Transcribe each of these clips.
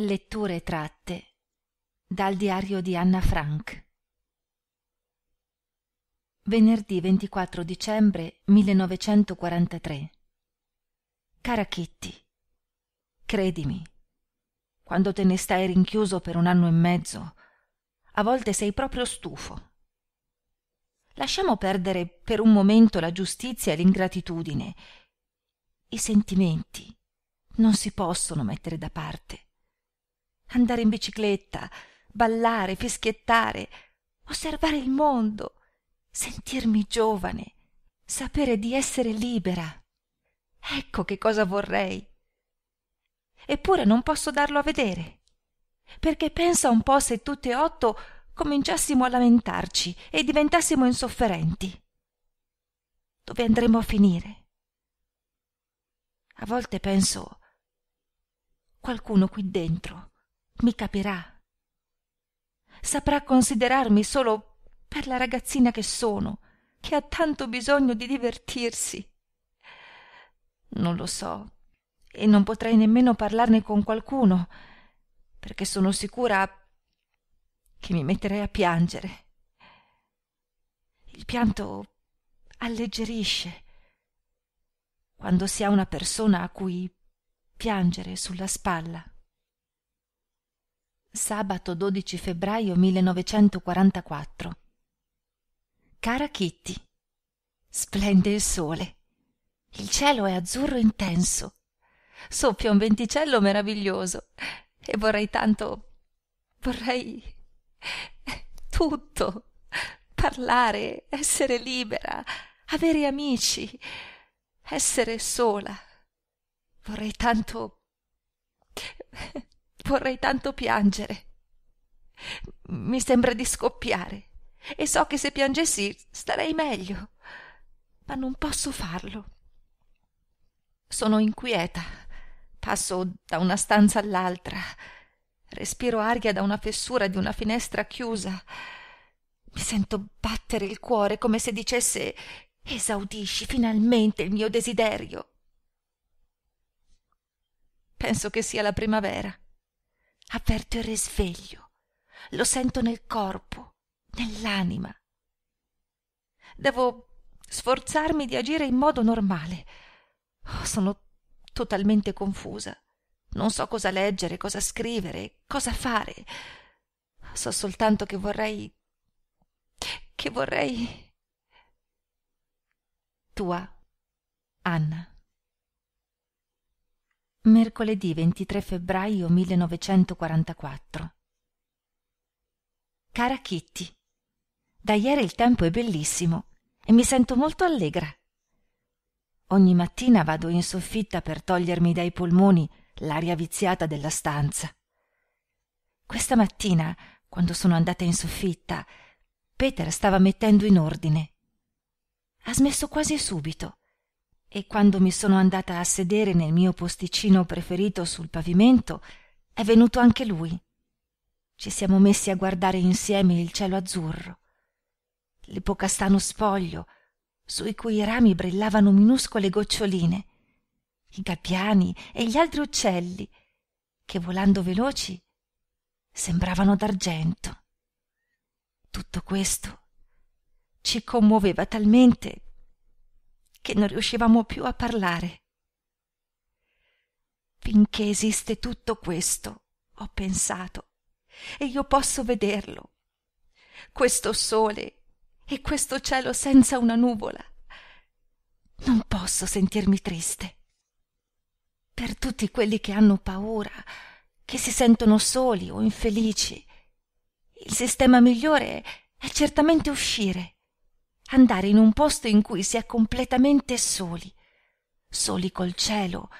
Letture tratte dal diario di Anna Frank. Venerdì 24 dicembre 1943. Cara Kitty, credimi, quando te ne stai rinchiuso per un anno e mezzo, a volte sei proprio stufo. Lasciamo perdere per un momento la giustizia e l'ingratitudine. I sentimenti non si possono mettere da parte andare in bicicletta ballare fischiettare osservare il mondo sentirmi giovane sapere di essere libera ecco che cosa vorrei eppure non posso darlo a vedere perché pensa un po se tutte e otto cominciassimo a lamentarci e diventassimo insofferenti dove andremo a finire a volte penso qualcuno qui dentro mi capirà saprà considerarmi solo per la ragazzina che sono che ha tanto bisogno di divertirsi non lo so e non potrei nemmeno parlarne con qualcuno perché sono sicura che mi metterei a piangere il pianto alleggerisce quando si ha una persona a cui piangere sulla spalla Sabato 12 febbraio 1944. Cara Kitty, splende il sole. Il cielo è azzurro intenso. Soffia un venticello meraviglioso e vorrei tanto vorrei tutto parlare, essere libera, avere amici, essere sola. Vorrei tanto vorrei tanto piangere mi sembra di scoppiare e so che se piangessi starei meglio ma non posso farlo sono inquieta passo da una stanza all'altra respiro aria da una fessura di una finestra chiusa mi sento battere il cuore come se dicesse esaudisci finalmente il mio desiderio penso che sia la primavera avverto il risveglio lo sento nel corpo nell'anima devo sforzarmi di agire in modo normale oh, sono totalmente confusa non so cosa leggere cosa scrivere cosa fare so soltanto che vorrei che vorrei tua Anna Mercoledì 23 febbraio 1944. Cara Kitty, da ieri il tempo è bellissimo e mi sento molto allegra. Ogni mattina vado in soffitta per togliermi dai polmoni l'aria viziata della stanza. Questa mattina, quando sono andata in soffitta, Peter stava mettendo in ordine. Ha smesso quasi subito e quando mi sono andata a sedere nel mio posticino preferito sul pavimento è venuto anche lui ci siamo messi a guardare insieme il cielo azzurro l'ipocastano spoglio sui cui rami brillavano minuscole goccioline i gabbiani e gli altri uccelli che volando veloci sembravano d'argento tutto questo ci commuoveva talmente che non riuscivamo più a parlare finché esiste tutto questo ho pensato e io posso vederlo questo sole e questo cielo senza una nuvola non posso sentirmi triste per tutti quelli che hanno paura che si sentono soli o infelici il sistema migliore è certamente uscire andare in un posto in cui si è completamente soli soli col cielo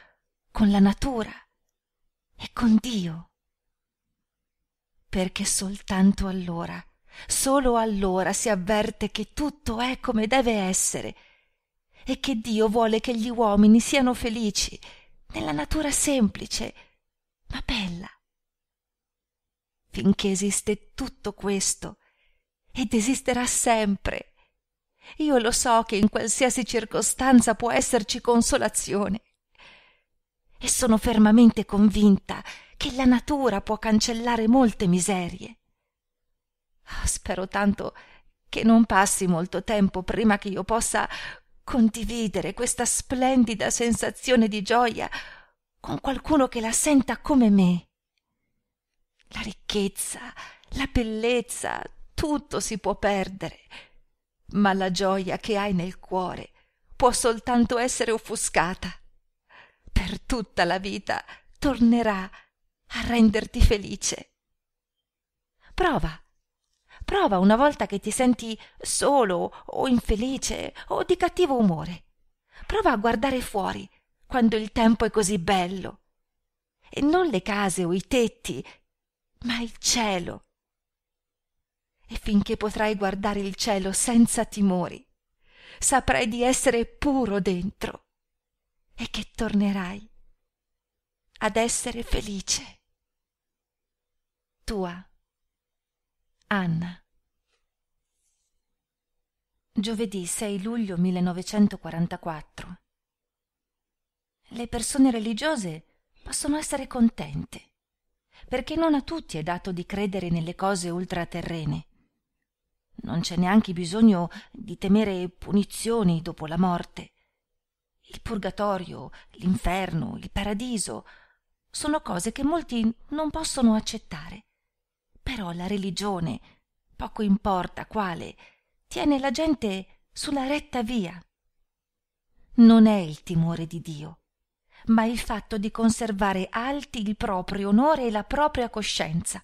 con la natura e con dio perché soltanto allora solo allora si avverte che tutto è come deve essere e che dio vuole che gli uomini siano felici nella natura semplice ma bella finché esiste tutto questo ed esisterà sempre io lo so che in qualsiasi circostanza può esserci consolazione e sono fermamente convinta che la natura può cancellare molte miserie ah, spero tanto che non passi molto tempo prima che io possa condividere questa splendida sensazione di gioia con qualcuno che la senta come me la ricchezza la bellezza tutto si può perdere ma la gioia che hai nel cuore può soltanto essere offuscata per tutta la vita tornerà a renderti felice prova prova una volta che ti senti solo o infelice o di cattivo umore prova a guardare fuori quando il tempo è così bello e non le case o i tetti ma il cielo e finché potrai guardare il cielo senza timori saprai di essere puro dentro e che tornerai ad essere felice tua Anna Giovedì 6 luglio 1944 Le persone religiose possono essere contente perché non a tutti è dato di credere nelle cose ultraterrene non c'è neanche bisogno di temere punizioni dopo la morte il purgatorio l'inferno il paradiso sono cose che molti non possono accettare però la religione poco importa quale tiene la gente sulla retta via non è il timore di dio ma il fatto di conservare alti il proprio onore e la propria coscienza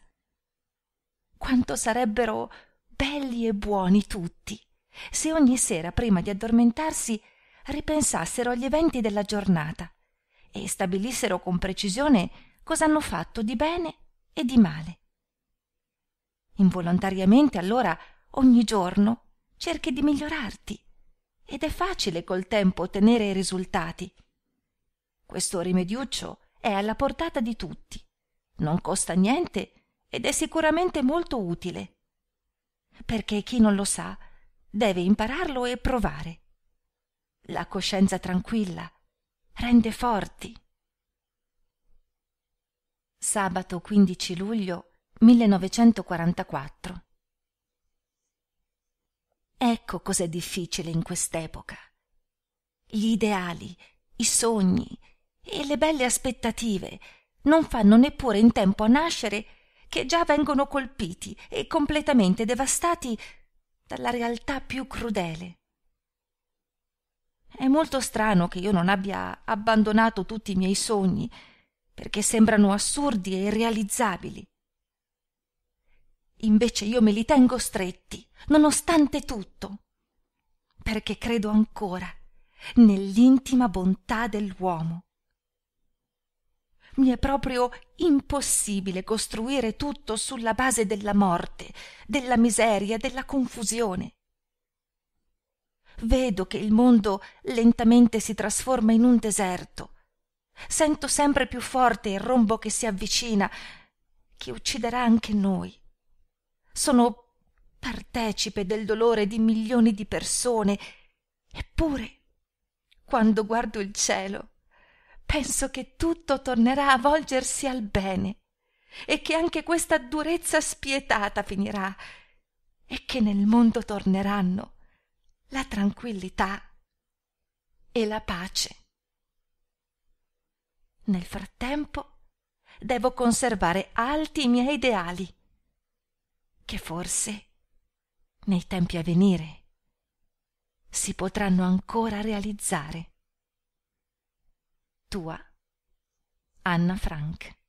quanto sarebbero belli e buoni tutti se ogni sera prima di addormentarsi ripensassero agli eventi della giornata e stabilissero con precisione cos'hanno fatto di bene e di male involontariamente allora ogni giorno cerchi di migliorarti ed è facile col tempo ottenere i risultati questo rimediuccio è alla portata di tutti non costa niente ed è sicuramente molto utile perché chi non lo sa deve impararlo e provare. La coscienza tranquilla rende forti. Sabato 15 luglio 1944 Ecco cos'è difficile in quest'epoca. Gli ideali, i sogni e le belle aspettative non fanno neppure in tempo a nascere che già vengono colpiti e completamente devastati dalla realtà più crudele. È molto strano che io non abbia abbandonato tutti i miei sogni, perché sembrano assurdi e irrealizzabili. Invece io me li tengo stretti, nonostante tutto, perché credo ancora nell'intima bontà dell'uomo mi è proprio impossibile costruire tutto sulla base della morte della miseria della confusione vedo che il mondo lentamente si trasforma in un deserto sento sempre più forte il rombo che si avvicina che ucciderà anche noi sono partecipe del dolore di milioni di persone eppure quando guardo il cielo penso che tutto tornerà a volgersi al bene e che anche questa durezza spietata finirà e che nel mondo torneranno la tranquillità e la pace. Nel frattempo devo conservare alti i miei ideali, che forse nei tempi a venire si potranno ancora realizzare tua Anna Frank